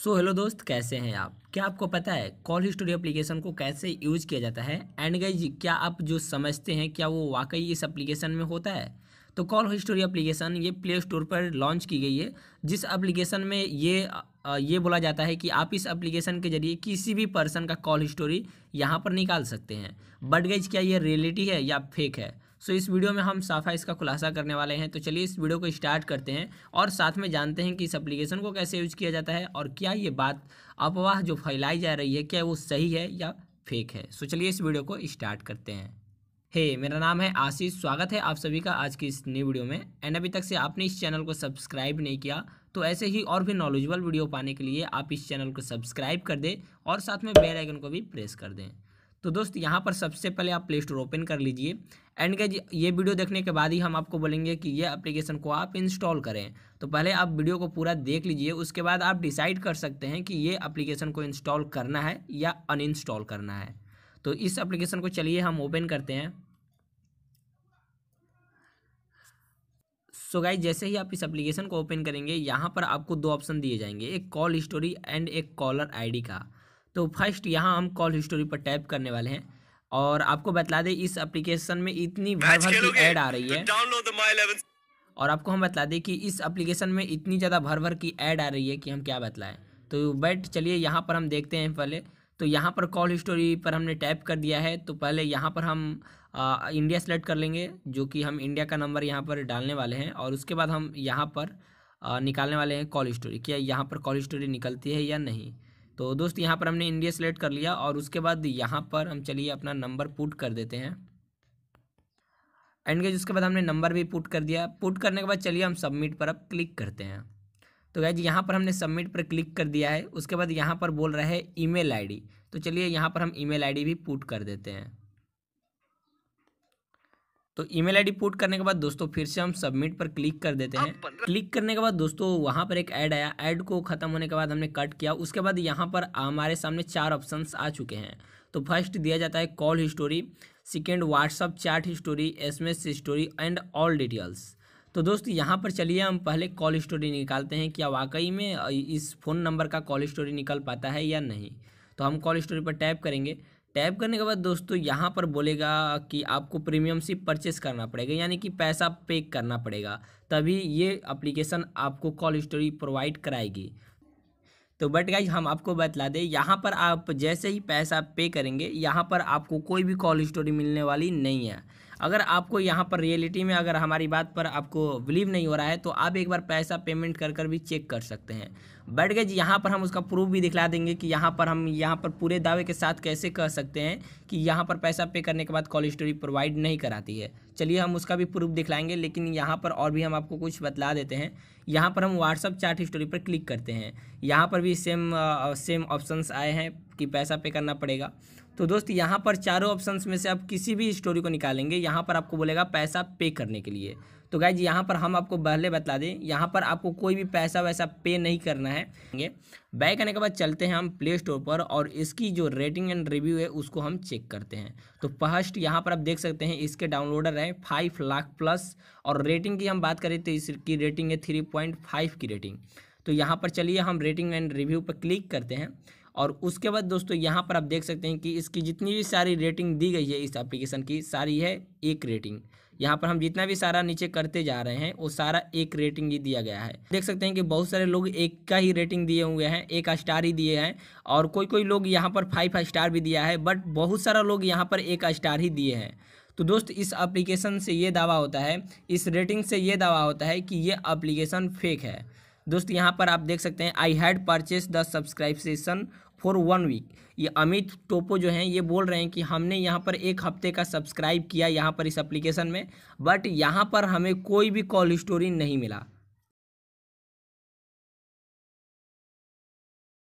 सो so, hello दोस्त कैसे हैं आप क्या आपको पता है कॉल हिस्ट्री एप्लीकेशन को कैसे यूज किया जाता है एंड गई क्या आप जो समझते हैं क्या वो वाकई इस एप्लीकेशन में होता है तो कॉल हिस्ट्री एप्लीकेशन ये प्ले स्टोर पर लॉन्च की गई है जिस एप्लीकेशन में ये ये बोला जाता है कि आप इस एप्लीकेशन के जरिए किसी भी पर्सन का कॉल हिस्टोरी यहाँ पर निकाल सकते हैं बट गई क्या ये रियलिटी है या फेक है सो तो इस वीडियो में हम साफा इसका खुलासा करने वाले हैं तो चलिए इस वीडियो को स्टार्ट करते हैं और साथ में जानते हैं कि इस अप्लीकेशन को कैसे यूज किया जाता है और क्या ये बात अफवाह जो फैलाई जा रही है क्या वो सही है या फेक है सो चलिए इस वीडियो को स्टार्ट करते हैं हे hey, मेरा नाम है आशीष स्वागत है आप सभी का आज की इस नई वीडियो में एंड अभी तक से आपने इस चैनल को सब्सक्राइब नहीं किया तो ऐसे ही और भी नॉलेजेबल वीडियो पाने के लिए आप इस चैनल को सब्सक्राइब कर दें और साथ में बेल आइकन को भी प्रेस कर दें तो दोस्त यहाँ पर सबसे पहले आप प्ले स्टोर ओपन कर लीजिए एंड के ये वीडियो देखने के बाद ही हम आपको बोलेंगे कि ये एप्लीकेशन को आप इंस्टॉल करें तो पहले आप वीडियो को पूरा देख लीजिए उसके बाद आप डिसाइड कर सकते हैं कि ये एप्लीकेशन को इंस्टॉल करना है या अनइंस्टॉल करना है तो इस एप्लीकेशन को चलिए हम ओपन करते हैं सो so गाइज जैसे ही आप इस एप्लीकेशन को ओपन करेंगे यहाँ पर आपको दो ऑप्शन दिए जाएंगे एक कॉल स्टोरी एंड एक कॉलर आईडी का तो फर्स्ट यहाँ हम कॉल हिस्टोरी पर टैप करने वाले हैं और आपको बतला दें इस एप्लीकेशन में इतनी भर भर की ऐड आ रही तो है और आपको हम बतला दें कि इस एप्लीकेशन में इतनी ज़्यादा भर भर की ऐड आ रही है कि हम क्या बतलाएं तो बैट चलिए यहाँ पर हम देखते हैं पहले तो यहाँ पर कॉल हिस्टोरी पर हमने टैप कर दिया है तो पहले यहाँ पर हम आ, इंडिया सेलेक्ट कर लेंगे जो कि हम इंडिया का नंबर यहाँ पर डालने वाले हैं और उसके बाद हम यहाँ पर आ, निकालने वाले हैं कॉल हिस्टोरी क्या यहाँ पर कॉल हिस्टोरी निकलती है या नहीं तो दोस्त यहाँ पर हमने इंडिया सेलेक्ट कर लिया और उसके बाद यहाँ पर हम चलिए अपना नंबर पुट कर देते हैं एंड गैज उसके बाद हमने नंबर भी पुट कर दिया पुट करने के बाद चलिए हम सबमिट पर अब क्लिक करते हैं तो गैज यहाँ पर हमने सबमिट पर क्लिक कर दिया है उसके बाद यहाँ पर बोल रहा है ईमेल आईडी तो चलिए यहाँ पर हम ईमेल आईडी भी पुट कर देते हैं तो ईमेल आईडी पुट करने के बाद दोस्तों फिर से हम सबमिट पर क्लिक कर देते हैं क्लिक करने के बाद दोस्तों वहाँ पर एक ऐड आया ऐड को खत्म होने के बाद हमने कट किया उसके बाद यहाँ पर हमारे सामने चार ऑप्शन आ चुके हैं तो फर्स्ट दिया जाता है call history second WhatsApp chat history एस हिस्टोरी एंड ऑल डिटेल्स तो दोस्त यहाँ पर चलिए हम पहले कॉल हिस्टोरी निकालते हैं क्या वाकई में इस फ़ोन नंबर का कॉल हिस्टोरी निकल पाता है या नहीं तो हम कॉल हिस्टोरी पर टैप करेंगे टैप करने के बाद दोस्तों यहाँ पर बोलेगा कि आपको प्रीमियम सिप परचेस करना पड़ेगा यानी कि पैसा पे करना पड़ेगा तभी ये अप्लीकेशन आपको कॉल स्टोरी प्रोवाइड कराएगी तो बट गाइज हम आपको बतला दें यहाँ पर आप जैसे ही पैसा पे करेंगे यहाँ पर आपको कोई भी कॉल स्टोरी मिलने वाली नहीं है अगर आपको यहाँ पर रियलिटी में अगर हमारी बात पर आपको बिलीव नहीं हो रहा है तो आप एक बार पैसा पेमेंट कर कर भी चेक कर सकते हैं बैठ गए जी यहाँ पर हम उसका प्रूफ भी दिखला देंगे कि यहाँ पर हम यहाँ पर पूरे दावे के साथ कैसे कह सकते हैं कि यहाँ पर पैसा पे करने के बाद कॉल स्टोरी प्रोवाइड नहीं कराती है चलिए हम उसका भी प्रूफ दिखलाएंगे लेकिन यहाँ पर और भी हम आपको कुछ बतला देते हैं यहाँ पर हम व्हाट्सअप चार्ट स्टोरी पर क्लिक करते हैं यहाँ पर भी सेम आ, सेम ऑप्शंस आए हैं कि पैसा पे करना पड़ेगा तो दोस्त यहाँ पर चारों ऑप्शंस में से आप किसी भी स्टोरी को निकालेंगे यहाँ पर आपको बोलेगा पैसा पे करने के लिए तो गाइज यहाँ पर हम आपको पहले बता दें यहाँ पर आपको कोई भी पैसा वैसा पे नहीं करना है बैक आने के बाद चलते हैं हम प्ले स्टोर पर और इसकी जो रेटिंग एंड रिव्यू है उसको हम चेक करते हैं तो फर्स्ट यहाँ पर आप देख सकते हैं इसके डाउनलोडर हैं फाइव लाख प्लस और रेटिंग की हम बात करें तो इसकी रेटिंग है थ्री पॉइंट फाइव की रेटिंग तो यहाँ पर चलिए हम रेटिंग एंड रिव्यू पर क्लिक करते हैं और उसके बाद दोस्तों यहाँ पर आप देख सकते हैं कि इसकी जितनी भी सारी रेटिंग दी गई है इस एप्लीकेशन की सारी है एक रेटिंग यहाँ पर हम जितना भी सारा नीचे करते जा रहे हैं वो सारा एक रेटिंग ही दिया गया है देख सकते हैं कि बहुत सारे लोग एक का ही रेटिंग दिए हुए हैं एक स्टार ही दिए हैं और कोई कोई लोग यहाँ पर फाइव स्टार भी दिया है बट बहुत सारा लोग यहाँ पर एक स्टार ही दिए हैं तो दोस्त इस एप्लीकेशन से ये दावा होता है इस रेटिंग से ये दावा होता है कि ये अप्लीकेशन फेक है दोस्त यहाँ पर आप देख सकते हैं I had purchase the subscription for one week ये अमित टोपो जो हैं ये बोल रहे हैं कि हमने यहाँ पर एक हफ्ते का सब्सक्राइब किया यहाँ पर इस एप्लीकेशन में बट यहाँ पर हमें कोई भी कॉल स्टोरी नहीं मिला